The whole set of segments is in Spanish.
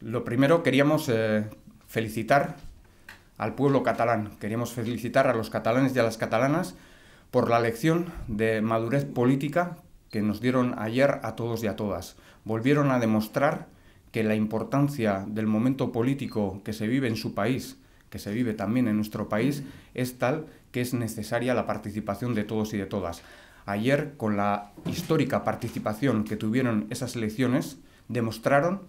Lo primero queríamos eh, felicitar al pueblo catalán, queríamos felicitar a los catalanes y a las catalanas por la lección de madurez política que nos dieron ayer a todos y a todas. Volvieron a demostrar que la importancia del momento político que se vive en su país, que se vive también en nuestro país, es tal que es necesaria la participación de todos y de todas. Ayer, con la histórica participación que tuvieron esas elecciones, demostraron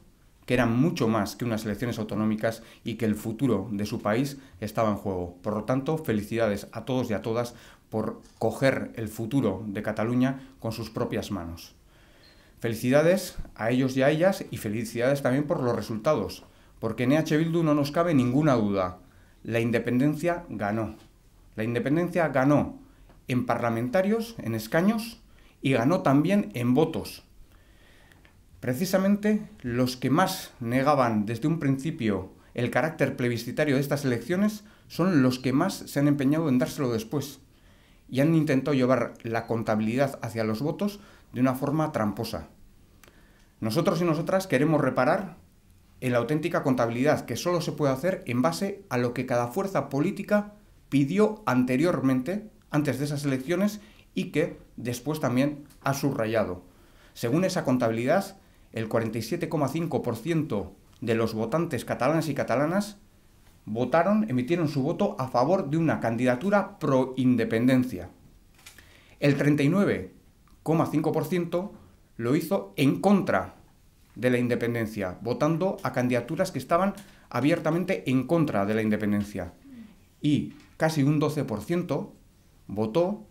que eran mucho más que unas elecciones autonómicas y que el futuro de su país estaba en juego. Por lo tanto, felicidades a todos y a todas por coger el futuro de Cataluña con sus propias manos. Felicidades a ellos y a ellas y felicidades también por los resultados, porque en EH Bildu no nos cabe ninguna duda. La independencia ganó. La independencia ganó en parlamentarios, en escaños, y ganó también en votos, Precisamente los que más negaban desde un principio el carácter plebiscitario de estas elecciones son los que más se han empeñado en dárselo después y han intentado llevar la contabilidad hacia los votos de una forma tramposa. Nosotros y nosotras queremos reparar en la auténtica contabilidad que solo se puede hacer en base a lo que cada fuerza política pidió anteriormente, antes de esas elecciones, y que después también ha subrayado. Según esa contabilidad, el 47,5% de los votantes catalanes y catalanas votaron, emitieron su voto a favor de una candidatura pro independencia. El 39,5% lo hizo en contra de la independencia, votando a candidaturas que estaban abiertamente en contra de la independencia. Y casi un 12% votó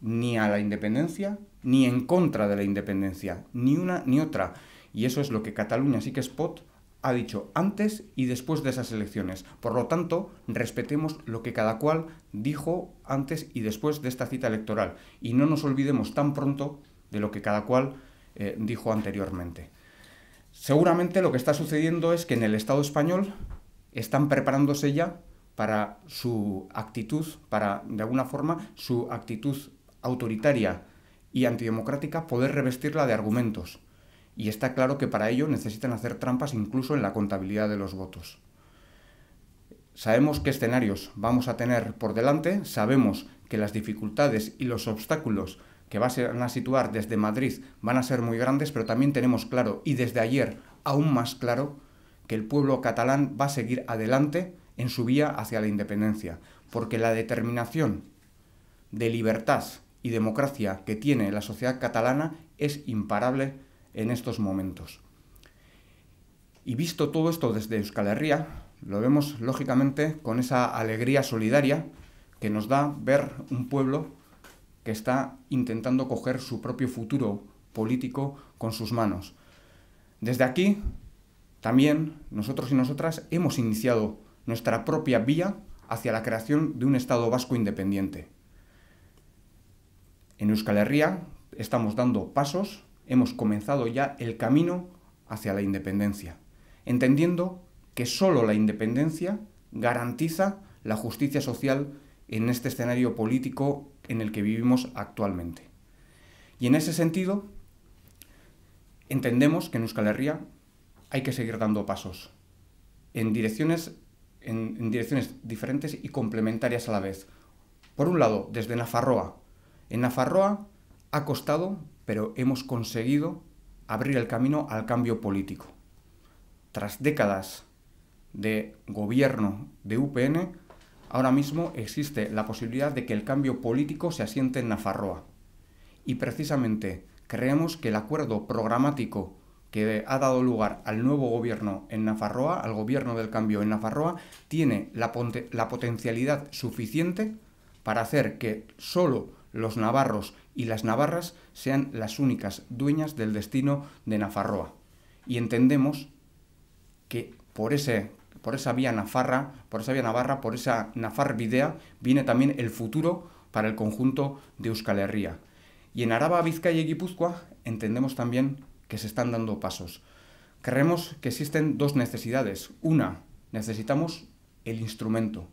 ni a la independencia ni en contra de la independencia, ni una ni otra. Y eso es lo que Cataluña sí que Spot, ha dicho antes y después de esas elecciones. Por lo tanto, respetemos lo que cada cual dijo antes y después de esta cita electoral y no nos olvidemos tan pronto de lo que cada cual eh, dijo anteriormente. Seguramente lo que está sucediendo es que en el Estado español están preparándose ya para su actitud, para de alguna forma su actitud autoritaria y antidemocrática poder revestirla de argumentos, y está claro que para ello necesitan hacer trampas incluso en la contabilidad de los votos. Sabemos qué escenarios vamos a tener por delante, sabemos que las dificultades y los obstáculos que van a situar desde Madrid van a ser muy grandes, pero también tenemos claro, y desde ayer aún más claro, que el pueblo catalán va a seguir adelante en su vía hacia la independencia, porque la determinación de libertad y democracia que tiene la sociedad catalana es imparable en estos momentos. Y visto todo esto desde Euskal Herria, lo vemos lógicamente con esa alegría solidaria que nos da ver un pueblo que está intentando coger su propio futuro político con sus manos. Desde aquí, también nosotros y nosotras hemos iniciado nuestra propia vía hacia la creación de un Estado vasco independiente. En Euskal Herria estamos dando pasos, hemos comenzado ya el camino hacia la independencia, entendiendo que solo la independencia garantiza la justicia social en este escenario político en el que vivimos actualmente. Y en ese sentido, entendemos que en Euskal Herria hay que seguir dando pasos en direcciones, direcciones diferentes y complementarias a la vez. Por un lado, desde Nafarroa, en Nafarroa ha costado, pero hemos conseguido abrir el camino al cambio político. Tras décadas de gobierno de UPN, ahora mismo existe la posibilidad de que el cambio político se asiente en Nafarroa. Y precisamente creemos que el acuerdo programático que ha dado lugar al nuevo gobierno en Nafarroa, al gobierno del cambio en Nafarroa, tiene la, la potencialidad suficiente para hacer que solo los navarros y las navarras sean las únicas dueñas del destino de Nafarroa. Y entendemos que por, ese, por esa vía nafarra, por esa vía navarra, por esa nafarvidea, viene también el futuro para el conjunto de Euskal Herria. Y en Araba, Vizcaya y Guipúzcoa entendemos también que se están dando pasos. Creemos que existen dos necesidades. Una, necesitamos el instrumento.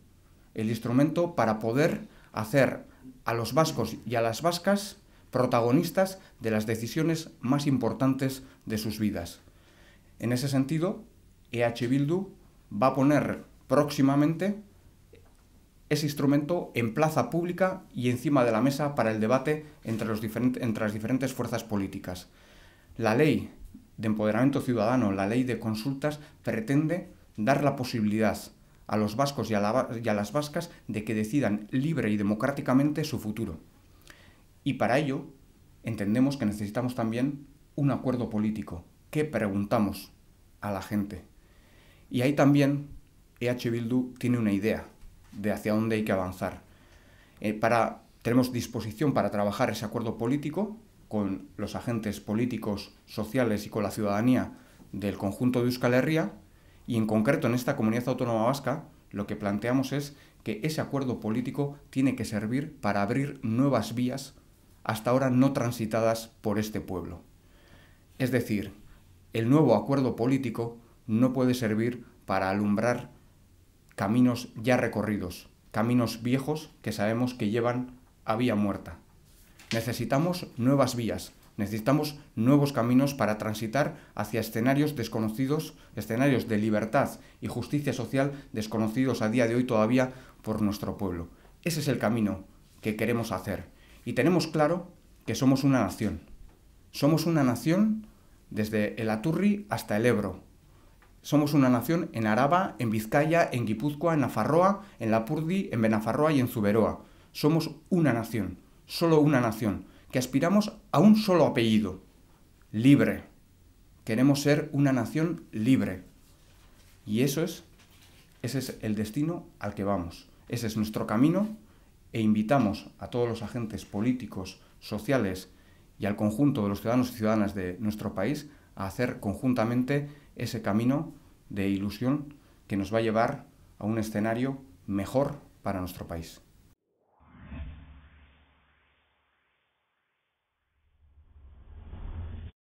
El instrumento para poder hacer a los vascos y a las vascas protagonistas de las decisiones más importantes de sus vidas. En ese sentido, EH Bildu va a poner próximamente ese instrumento en plaza pública y encima de la mesa para el debate entre, las diferentes fuerzas políticas. La ley de empoderamiento ciudadano, la ley de consultas, pretende dar la posibilidad a los vascos y a, las vascas de que decidan libre y democráticamente su futuro. Y para ello entendemos que necesitamos también un acuerdo político. que preguntamos a la gente? Y ahí también EH Bildu tiene una idea de hacia dónde hay que avanzar. Eh, para, tenemos disposición para trabajar ese acuerdo político con los agentes políticos, sociales y con la ciudadanía del conjunto de Euskal Herria y en concreto en esta comunidad autónoma vasca, lo que planteamos es que ese acuerdo político tiene que servir para abrir nuevas vías hasta ahora no transitadas por este pueblo. Es decir, el nuevo acuerdo político no puede servir para alumbrar caminos ya recorridos, caminos viejos que sabemos que llevan a vía muerta. Necesitamos nuevas vías, Necesitamos nuevos caminos para transitar hacia escenarios desconocidos, escenarios de libertad y justicia social desconocidos a día de hoy todavía por nuestro pueblo. Ese es el camino que queremos hacer. Y tenemos claro que somos una nación. Somos una nación desde el Aturri hasta el Ebro. Somos una nación en Araba, en Vizcaya, en Guipúzcoa, en Afarroa, en Lapurdi, en Benafarroa y en Zuberoa. Somos una nación, solo una nación, que aspiramos a un solo apellido, libre. Queremos ser una nación libre. Y eso es, ese es el destino al que vamos. Ese es nuestro camino e invitamos a todos los agentes políticos, sociales y al conjunto de los ciudadanos y ciudadanas de nuestro país a hacer conjuntamente ese camino de ilusión que nos va a llevar a un escenario mejor para nuestro país.